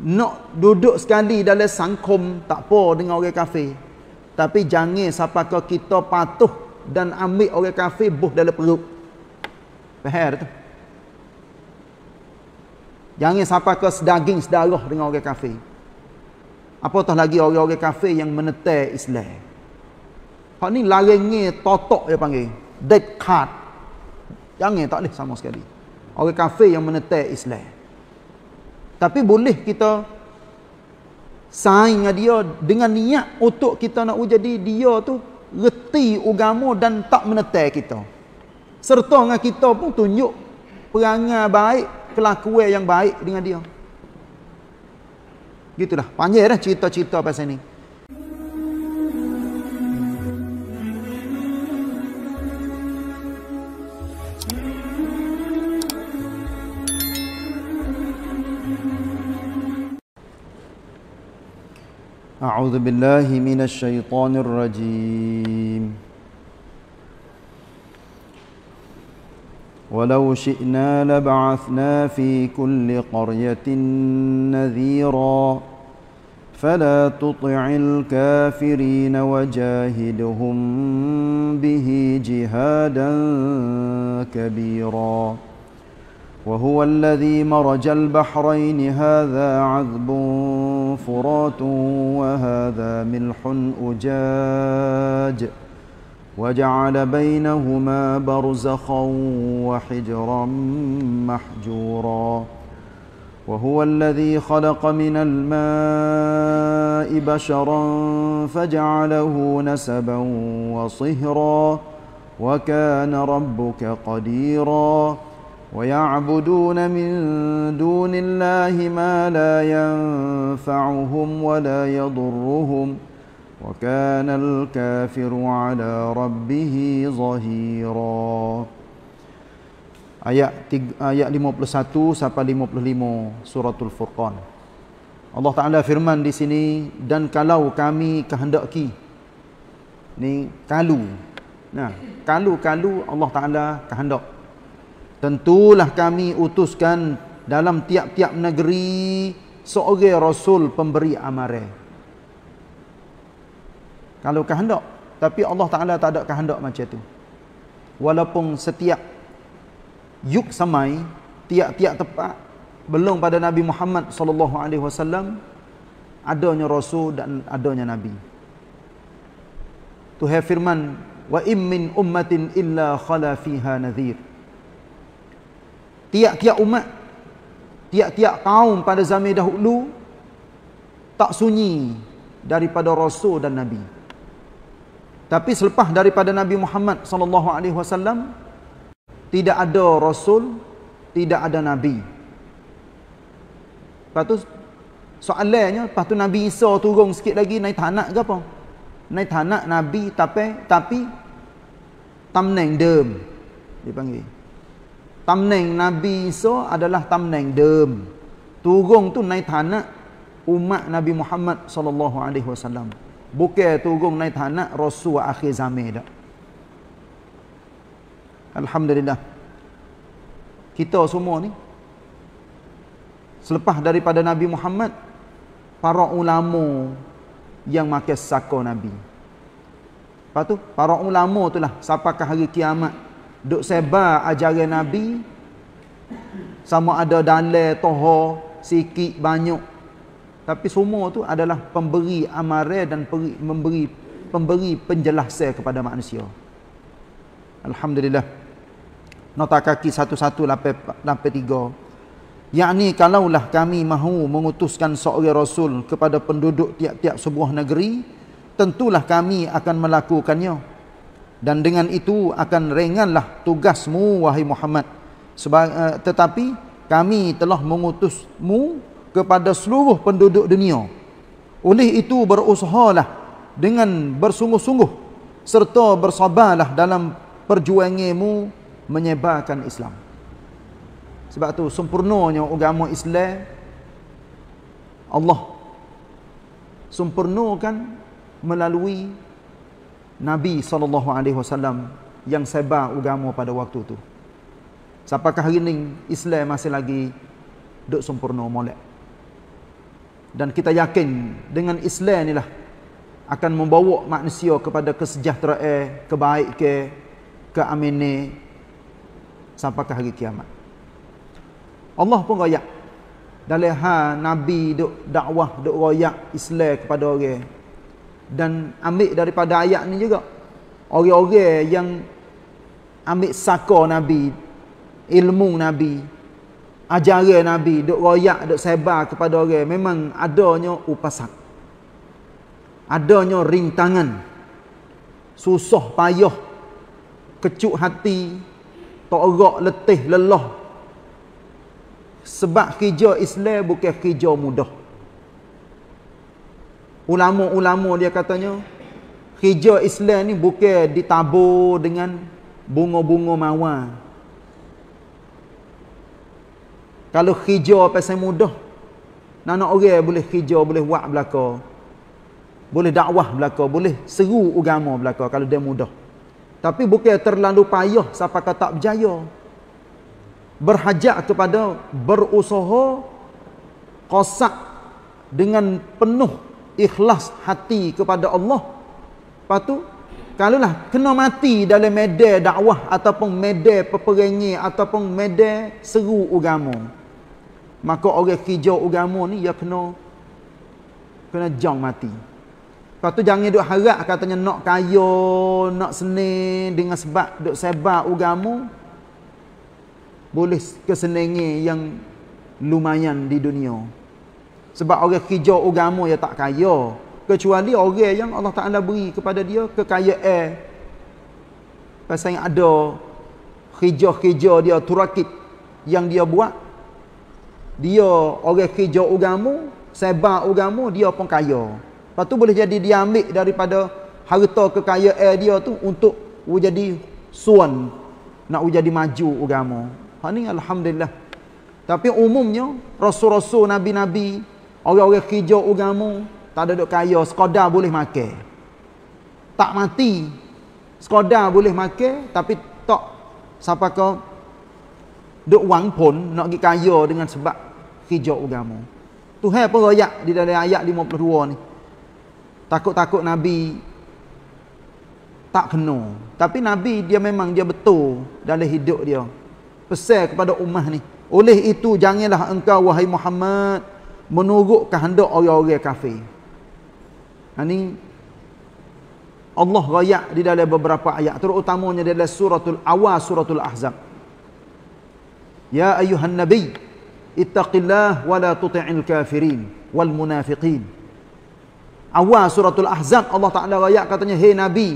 nak duduk sekali dalam sangkum tak apa dengan orang kafir tapi jangan sampai kita patuh dan ambil orang kafir buh dalam perut faham tu jangan sampai sedaging sedarah dengan orang kafir apatah lagi orang-orang kafir yang menetek Islam hak ni larangnya totok dia panggil dead card jangan tak boleh sama sekali orang kafir yang menetek Islam tapi boleh kita saing dengan dia dengan niat untuk kita nak jadi dia tu reti agama dan tak menetai kita. Serta dengan kita pun tunjuk perangai baik, kelakuan yang baik dengan dia. Gitulah. Panjang cerita-cerita pasal ini. أعوذ بالله من الشيطان الرجيم ولو شئنا لبعثنا في كل قرية نذيرا فلا تطع الكافرين وجاهدهم به جهادا كبيرا وهو الذي مرج البحرين هذا عذب فرات وهذا ملح أجاج وجعل بينهما برزخا وحجرا محجورا وهو الذي خلق من الماء بشرا فجعله نسبا وصهرا وكان ربك قديرا ويعبدون من دون الله ما لا ينفعهم ولا يضرهم وكان الكافر على ربه ظهيرا ayat ayat 51 sampai 55 suratul furqan Allah Taala firman di sini dan kalau kami kehendaki ni kalu nah kalu-kalu Allah Taala kehendak Tentulah kami utuskan dalam tiap-tiap negeri seorang rasul pemberi amaran. Kalau kehendak, tapi Allah Taala tak ada kehendak macam tu. Walaupun setiap yuk samai tiap-tiap tempat belum pada Nabi Muhammad sallallahu alaihi wasallam adanya rasul dan adanya nabi. Tuhan firman, "Wa immin min ummatin illa khala fiha nadhir." tiap-tiap umat tiap-tiap kaum pada zaman dahulu tak sunyi daripada rasul dan nabi tapi selepas daripada nabi Muhammad sallallahu alaihi wasallam tidak ada rasul tidak ada nabi lepas tu soalannya lepas tu nabi Isa turun sikit lagi naik tanah ke apa naik tanah nabi tapi tapi tamneng dem dipanggil tamneng Nabi Isa adalah tamneng dem. Turung tu naik tanah umat Nabi Muhammad sallallahu alaihi wasallam. Bukan turung naik tanah rasul akhir zaman dah. Alhamdulillah. Kita semua ni selepas daripada Nabi Muhammad para ulama yang makan sako Nabi. Lepas tu para ulama itulah sampai ke hari kiamat duk sebar ajaran Nabi sama ada dalil toho, sikit banyak tapi semua tu adalah pemberi amare dan peri, memberi pemberi penjelasan kepada manusia alhamdulillah nota kaki satu satu 1183 yakni kalaulah kami mahu mengutuskan seorang rasul kepada penduduk tiap-tiap sebuah negeri tentulah kami akan melakukannya dan dengan itu akan ringanlah tugasmu wahai Muhammad eh, tetapi kami telah mengutusmu kepada seluruh penduduk dunia oleh itu berusahalah dengan bersungguh-sungguh serta bersabarlah dalam perjuanganmu menyebarkan Islam sebab tu sempurnanya agama Islam Allah sempurnakan melalui Nabi SAW yang sebar agama pada waktu tu. Siapakah hari ini Islam masih lagi duduk sempurna molek. Dan kita yakin dengan Islam inilah akan membawa manusia kepada kesejahteraan, kebaikan, keamanan sampai hari kiamat. Allah pun royak. Dalam hal Nabi duk dakwah, duk royak Islam kepada orang dan ambil daripada ayat ni juga orang-orang yang ambil saka nabi ilmu nabi ajaran nabi dok royak dok sebar kepada orang memang adanya upasak adanya rintangan susah payah kecuk hati togok letih lelah sebab kerja Islam bukan kerja mudah ulama-ulama dia katanya hijau Islam ni bukan ditabur dengan bunga-bunga mawar. Kalau hijau pasal mudah. Nana orang boleh hijau, boleh buat belaka. Boleh dakwah belaka, boleh seru agama belaka kalau dia mudah. Tapi bukan terlalu payah siapa kata tak berjaya. Berhajat kepada berusaha kosak dengan penuh ikhlas hati kepada Allah. Lepas tu, kalaulah kena mati dalam medan dakwah ataupun medan peperangi ataupun medan seru ugamu, Maka orang hijau ugamu ni ya kena kena jang mati. Lepas tu jangan duk harap katanya nak kaya, nak seni dengan sebab duk sebar ugamu boleh kesenangan yang lumayan di dunia. Sebab orang kerja agama yang tak kaya. Kecuali orang yang Allah Ta'ala beri kepada dia kekayaan. Pasal yang ada kerja-kerja dia turakit yang dia buat. Dia orang kerja agama, sebab agama dia pun kaya. Lepas tu boleh jadi dia ambil daripada harta kekayaan dia tu untuk jadi suan. Nak jadi maju agama. Ini ha, Alhamdulillah. Tapi umumnya, Rasul-Rasul, Nabi-Nabi, Orang-orang kerja ugamu tak ada duk kaya, sekadar boleh makan. Tak mati. Sekadar boleh makan tapi tak siapa kau duk wang pun nak gi kaya dengan sebab kerja agama. Tuhan pun royak di dalam ayat 52 ni. Takut-takut nabi tak kena. Tapi nabi dia memang dia betul dalam hidup dia. Pesan kepada umat ni. Oleh itu janganlah engkau wahai Muhammad menurut kehendak orang-orang kafir. Ha ni Allah raya di dalam beberapa ayat terutamanya di dalam suratul awal suratul ahzab. Ya ayuhan nabi ittaqillah wa la tuti'il kafirin wal munafiqin. Awal suratul ahzab Allah Taala raya katanya hei nabi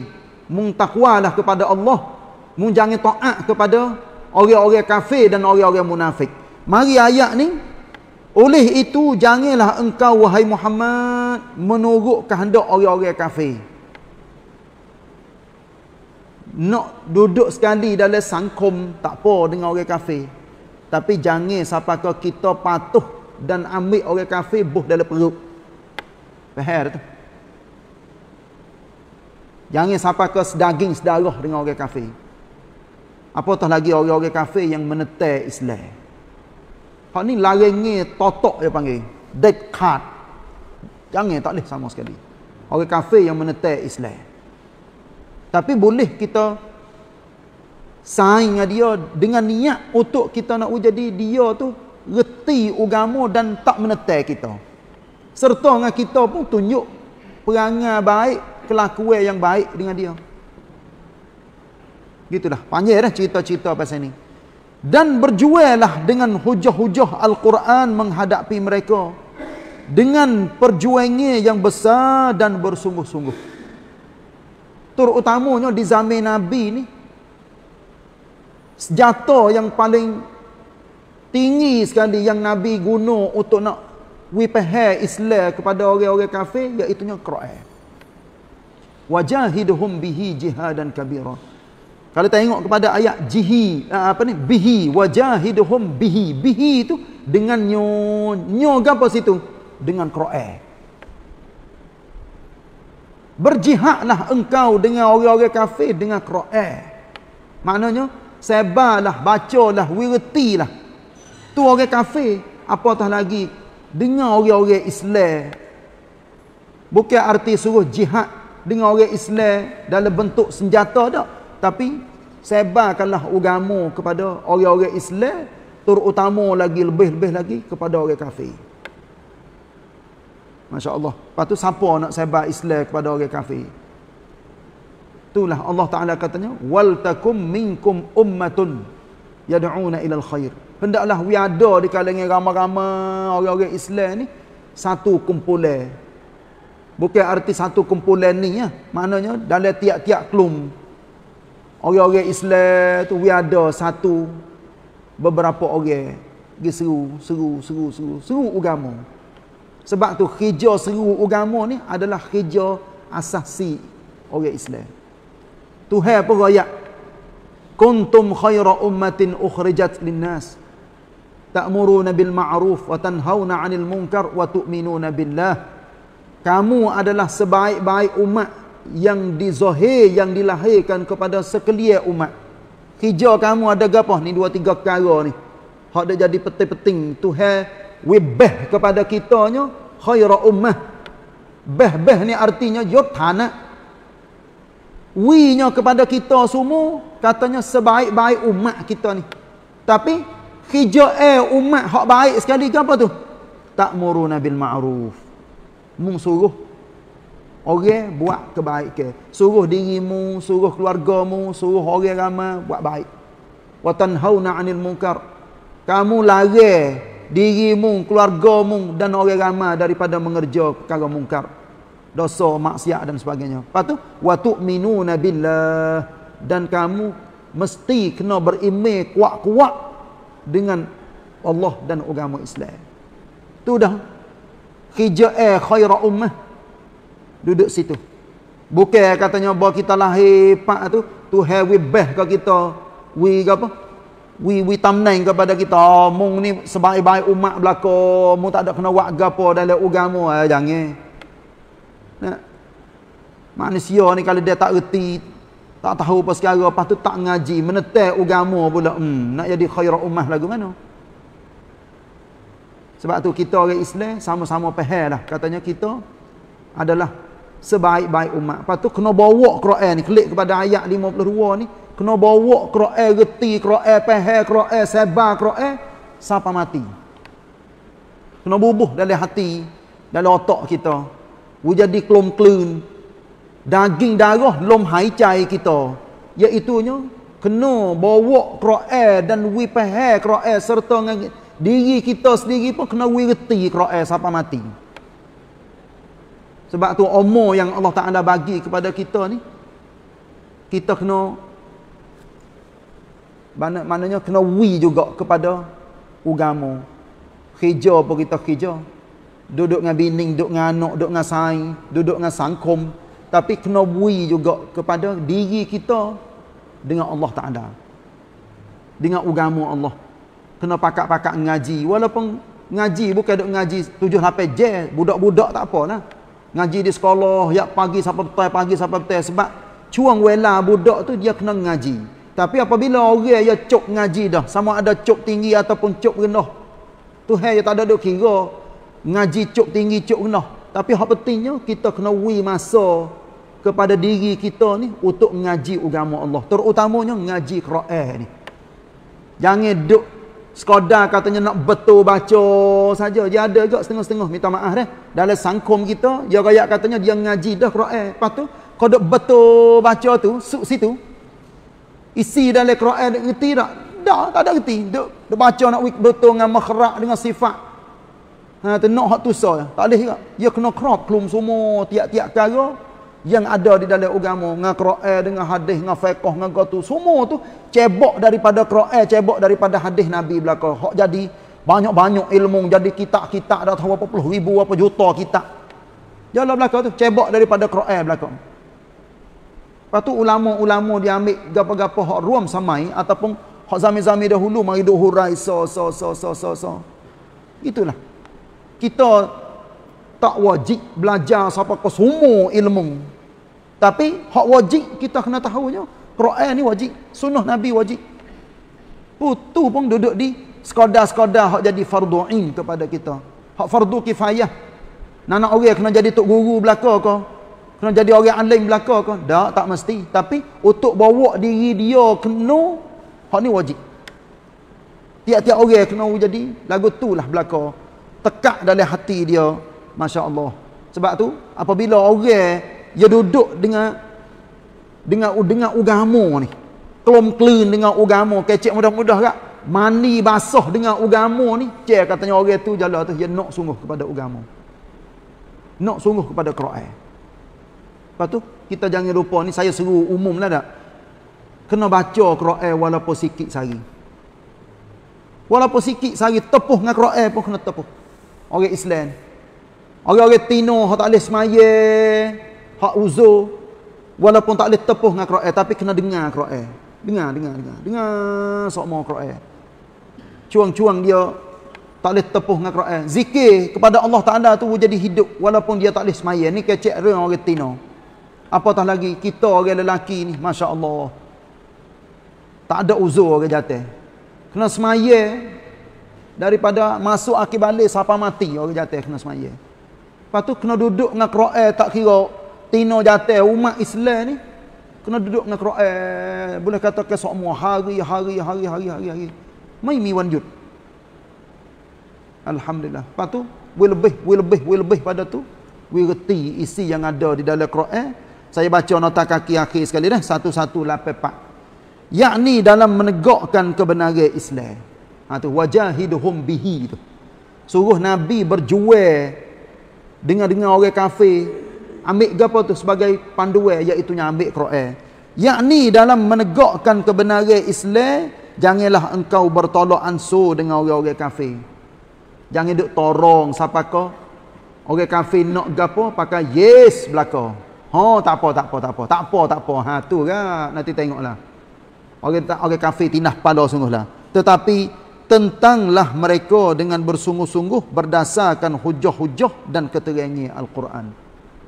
mungtaqwalah kepada Allah mung jangan taat kepada orang-orang kafir dan orang-orang munafik. Mari ayat ni oleh itu janganlah engkau wahai Muhammad menurut kehendak orang-orang kafir. Nak duduk sekali dalam sangkum tak apa dengan orang kafir. Tapi jangan sampai kau kita patuh dan ambil orang kafir buh dalam perut. Faham tu? Jangan sampai kau sedaging sedarah dengan orang kafir. Apatah lagi orang-orang kafir yang menetek Islam. Hak ni laringnya totok dia panggil. Dead card. Jangan tak boleh sama sekali. Orang kafir yang menetek Islam. Tapi boleh kita saing dengan dia dengan niat untuk kita nak jadi dia tu reti agama dan tak menetek kita. Serta dengan kita pun tunjuk perangai baik, kelakuan yang baik dengan dia. Gitulah. Panjang dah cerita-cerita pasal ni dan berjuailah dengan hujah-hujah Al-Quran menghadapi mereka dengan perjuangnya yang besar dan bersungguh-sungguh. Terutamanya di zaman Nabi ni senjata yang paling tinggi sekali yang Nabi guna untuk nak wipahe Islam kepada orang-orang kafir iaitu Quran. Wajahidhum bihi jihadan kabira. Kalau tengok kepada ayat jihi ah, apa ni bihi wajahiduhum bihi bihi itu dengan nyo nyo gapo situ dengan qira'a Berjihadlah engkau dengan orang-orang kafir dengan qira'a Maknanya sebarlah bacalah wiritilah tu orang kafir apatah lagi dengan orang-orang Islam bukan arti suruh jihad dengan orang Islam dalam bentuk senjata dak tapi sebarkanlah agama kepada orang-orang Islam terutama lagi lebih-lebih lagi kepada orang kafir. Masya-Allah. Patu siapa nak sebar Islam kepada orang kafir? Itulah Allah Taala katanya wal takum minkum ummatun yad'una ila al-khair. Hendaklah we ada di kalangan ramai-ramai orang-orang Islam ni satu kumpulan. Bukan arti satu kumpulan ni ya. Maknanya dalam tiap-tiap kelompok Orang-orang Islam tu we ada satu beberapa orang pergi seru, seru, seru, seru, seru agama. Sebab tu kerja seru agama ni adalah kerja asasi orang Islam. Tuhan apa royak? Kuntum khaira ummatin ukhrijat nas Ta'muruna bil ma'ruf wa tanhauna 'anil munkar wa tu'minuna billah. Kamu adalah sebaik-baik umat yang dizahir yang dilahirkan kepada sekelia umat. Kerja kamu ada gapo ni dua tiga perkara ni. Hak dah jadi peting-peting Tuhan webeh kepada kitanya Khaira ummah. Beh-beh ni artinya yotana. Winya kepada kita semua katanya sebaik-baik umat kita ni. Tapi kerja eh umat hak baik sekali ke apa tu? Ta'muruna bil ma'ruf. Mung suruh orang buat kebaikan suruh dirimu suruh keluargamu suruh orang ramai buat baik wa tanhauna 'anil munkar kamu lari dirimu keluargamu dan orang ramai daripada mengerja perkara mungkar dosa maksiat dan sebagainya patu wa tu'minuna billah dan kamu mesti kena beriman kuat-kuat dengan Allah dan agama Islam tu dah khijae khaira ummah duduk situ. Bukan katanya bah kita lahir pak tu tu have beh ke kita we apa? We we tamnain kepada kita oh, mung ni sebaik-baik umat belako, mung tak ada kena wak gapo dalam ugamu ha, eh, jangan. Nah. Manusia ni kalau dia tak reti, tak tahu apa sekarang, lepas tu tak ngaji, menetek ugamu pula, hmm, nak jadi khairah umat lagu mana? Sebab tu kita orang Islam sama-sama pahal lah. Katanya kita adalah sebaik-baik umat. Lepas tu kena bawa Quran ni, klik kepada ayat 52 ni, kena bawa Quran reti, Quran pehel, Quran sebar, Quran sampai mati. Kena bubuh dalam hati, dalam otak kita. Wu jadi kelum kelun. Daging darah lom hai cai kita. Iaitu nya kena bawa Quran dan wi pehel Quran serta dengan diri kita sendiri pun kena wi reti Quran sampai mati. Sebab tu umur yang Allah Ta'ala bagi kepada kita ni, kita kena, mana, mananya kena wi juga kepada ugamu. Kerja pun kita kerja. Duduk dengan bining, duduk dengan anak, duduk dengan saing, duduk dengan sangkum. Tapi kena wi juga kepada diri kita dengan Allah Ta'ala. Dengan ugamu Allah. Kena pakat-pakat ngaji. Walaupun ngaji bukan duduk ngaji tujuh lapis je. Budak-budak tak apa lah ngaji di sekolah yak pagi sampai petang pagi sampai petang sebab cuang wela budak tu dia kena ngaji tapi apabila orang yang cok ngaji dah sama ada cok tinggi ataupun cok rendah tuhan yang tak ada dok kira ngaji cok tinggi cok rendah tapi hak pentingnya kita kena wi masa kepada diri kita ni untuk ngaji agama Allah terutamanya ngaji Quran ni jangan duk Sekodar katanya nak betul baca saja. Dia ada juga setengah-setengah minta maaf dah. Eh. Dalam sangkum kita, dia rakyat katanya dia ngaji dah Quran. Lepas tu, kau duk betul baca tu, suk situ. Isi dalam Quran dia ngerti tak? Dah, tak ada ngerti. Duk, baca nak wik betul dengan makhrak, dengan sifat. Ha, tu nak hak tu sah. Tak boleh juga. Dia kena crop klum semua tiap-tiap kara yang ada di dalam agama dengan Quran dengan hadis dengan fiqh dengan gitu semua tu cebok daripada Quran cebok daripada hadis Nabi belaka hok jadi banyak-banyak ilmu jadi kitab-kitab dah tahu apa puluh ribu apa juta kitab jalan belaka tu cebok daripada Quran belaka lepas tu ulama-ulama dia ambil gapa-gapa hok ruam samai ataupun hok zaman zaman dahulu mari duk hurai so so so so so so itulah kita tak wajib belajar siapa ke semua ilmu tapi hak wajib kita kena tahunya. Quran ni wajib, sunnah Nabi wajib. Putu pun duduk di sekadar-sekadar hak jadi fardu ain kepada kita. Hak fardu kifayah. Nana orang kena jadi tok guru belaka ke? Kena jadi orang alim belaka ke? Tak, tak mesti. Tapi untuk bawa diri dia kena hak ni wajib. Tiap-tiap orang kena jadi lagu tu lah belaka. Tekak dalam hati dia. Masya Allah. Sebab tu apabila orang dia duduk dengan dengan dengan agama ni. Kelom kelun dengan agama, kecek mudah-mudah gak. Mandi basah dengan agama ni. Cek katanya orang tu jalan tu dia nak sungguh kepada agama. Nak sungguh kepada Quran. Lepas tu kita jangan lupa ni saya seru umum lah dak. Kena baca Quran walaupun sikit sehari. Walaupun sikit sehari tepuh dengan Quran pun kena tepuh. Orang Islam. Orang-orang tino tak boleh semayang hak Uzo, walaupun tak boleh tepuh dengan Quran tapi kena dengar Quran dengar dengar dengar dengar sok mau Quran cuang-cuang dia tak boleh tepuh dengan Quran zikir kepada Allah Taala tu boleh jadi hidup walaupun dia tak boleh semaya ni kecek reng orang tino apatah lagi kita orang lelaki ni masya-Allah tak ada Uzo orang jatuh kena semaya daripada masuk akibat balik siapa mati orang jatuh kena semaya lepas tu kena duduk dengan Quran tak kira tino jatuh umat Islam ni kena duduk dengan Quran boleh katakan semua hari hari hari hari hari hari mai mi wanjut alhamdulillah lepas tu we lebih we lebih we lebih pada tu we reti isi yang ada di dalam Quran saya baca nota kaki akhir sekali dah 1184 yakni dalam menegakkan kebenaran Islam ha tu wajahidhum bihi tu suruh nabi berjuang dengan dengan orang kafir ambil gapo tu sebagai panduan iaitu nya ambil Quran. Yakni dalam menegakkan kebenaran Islam, janganlah engkau bertolak ansur dengan orang-orang kafir. Jangan duk torong siapa ko. Orang kafir nak gapo pakai yes belaka. Ha tak apa tak apa tak apa. Tak apa tak apa. Ha tu kan nanti tengoklah. Orang tak orang kafir tinah pala sungguhlah. Tetapi tentanglah mereka dengan bersungguh-sungguh berdasarkan hujah-hujah dan keterangan Al-Quran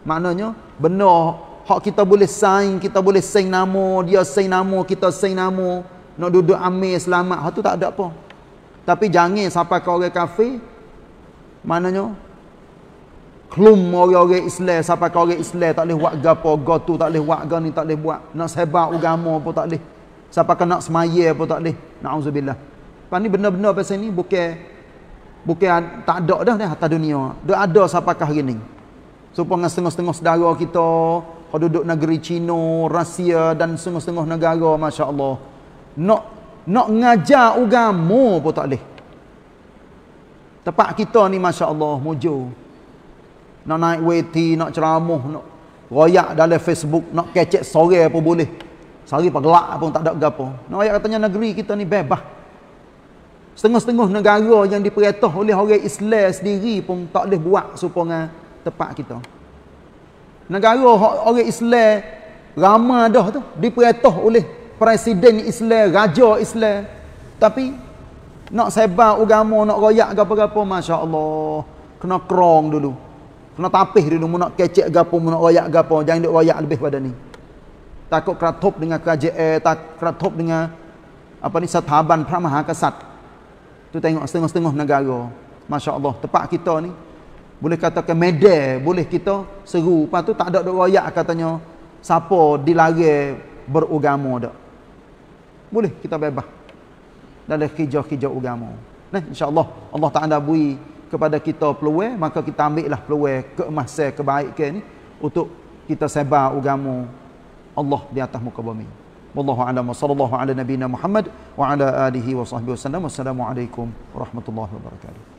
maknanya benar hak kita boleh sign kita boleh sign nama dia sign nama kita sign nama nak duduk amin selamat hak tu tak ada apa tapi jangan sampai kau orang kafir maknanya klum orang-orang Islam sampai kau orang Islam tak boleh buat gapo gotu tak boleh buat gani tak boleh buat nak sebar agama apa tak boleh sampai kena semaya apa tak boleh naudzubillah pan ni benar-benar pasal ni bukan bukan tak ada dah dah atas dunia dia ada sampai hari ni supaya setengah-setengah saudara kita yang duduk negeri Cina, Rusia dan setengah-setengah negara masya-Allah nak nak ngajar ugamu pun tak leh. Tempat kita ni masya-Allah mujo. Nak naik WT, nak ceramah, nak royak dalam Facebook, nak kecek sore pun boleh. Sari pagelak pun tak ada gapo. Nak royak katanya negeri kita ni bebas. Setengah-setengah negara yang diperintah oleh orang Islam sendiri pun tak boleh buat supaya tempat kita. Negara orang Islam ramah dah tu diperintah oleh presiden Islam, raja Islam. Tapi nak sebar agama, nak royak apa-apa, masya-Allah, kena kerong dulu. Kena tapih dulu mun nak kecek gapo, mun nak royak gapo, jangan duk royak lebih pada ni. Takut keratop dengan kerajaan, eh, tak keratop dengan apa ni sathaban pra mahakasat. Tu tengok setengah-setengah negara. Masya-Allah, tempat kita ni boleh katakan medel boleh kita seru lepas tu tak ada dak royak katanya siapa dilarang beragama dak boleh kita bebas dalam kerja-kerja agama nah insyaallah Allah Taala bui kepada kita peluang maka kita ambil lah peluang keemasan kebaikan ni untuk kita sebar agama Allah di atas muka bumi wallahu a'lam sallallahu ala nabiyyina muhammad wa ala alihi wa sahbihi wasallam assalamu alaikum warahmatullahi wabarakatuh